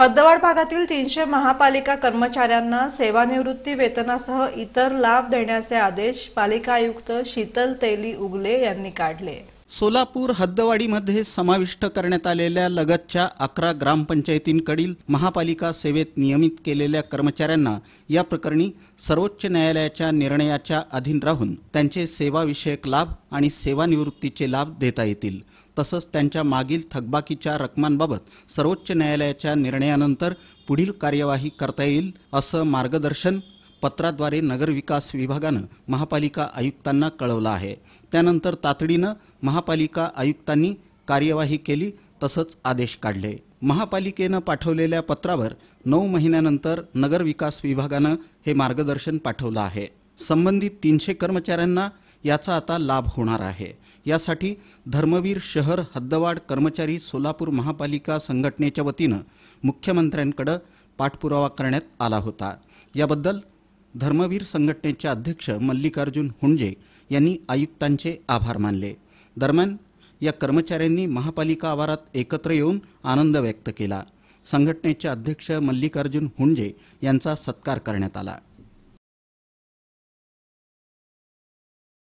हद्दवाड भागातील तीनशे महापालिका कर्मचाऱ्यांना सेवानिवृत्ती वेतनासह इतर लाभ देण्याचे आदेश पालिका आयुक्त शीतल तेली उगले यांनी काढले सोलापूर हद्दवाडीमध्ये समाविष्ट करण्यात आलेल्या लगतच्या अकरा ग्रामपंचायतींकडील महापालिका सेवेत नियमित केलेल्या कर्मचाऱ्यांना या प्रकरणी सर्वोच्च न्यायालयाच्या निर्णयाच्या अधीन राहून त्यांचे सेवाविषयक लाभ आणि सेवानिवृत्तीचे लाभ देता येतील तसंच त्यांच्या मागील थकबाकीच्या रकमांबाबत सर्वोच्च न्यायालयाच्या निर्णयानंतर पुढील कार्यवाही करता येईल असं मार्गदर्शन पत्राद्वारे नगरविकास विभागानं महापालिका आयुक्तांना कळवलं आहे त्यानंतर तातडीनं महापालिका आयुक्तांनी कार्यवाही केली तसंच आदेश काढले महापालिकेनं पाठवलेल्या पत्रावर नऊ महिन्यानंतर नगरविकास विभागानं हे मार्गदर्शन पाठवलं आहे संबंधित तीनशे कर्मचाऱ्यांना याचा आता लाभ होणार आहे यासाठी धर्मवीर शहर हद्दवाड कर्मचारी सोलापूर महापालिका संघटनेच्या वतीनं मुख्यमंत्र्यांकडं पाठपुरावा करण्यात आला होता याबद्दल धर्मवीर संघटनेचे अध्यक्ष मल्लिकार्जुन हुंजे यांनी आयुक्तांचे आभार मानले दरम्यान या कर्मचाऱ्यांनी महापालिका आवारात एकत्र येऊन आनंद व्यक्त केला संघटनेचे अध्यक्ष मल्लिकार्जुन हुंजे यांचा सत्कार करण्यात आला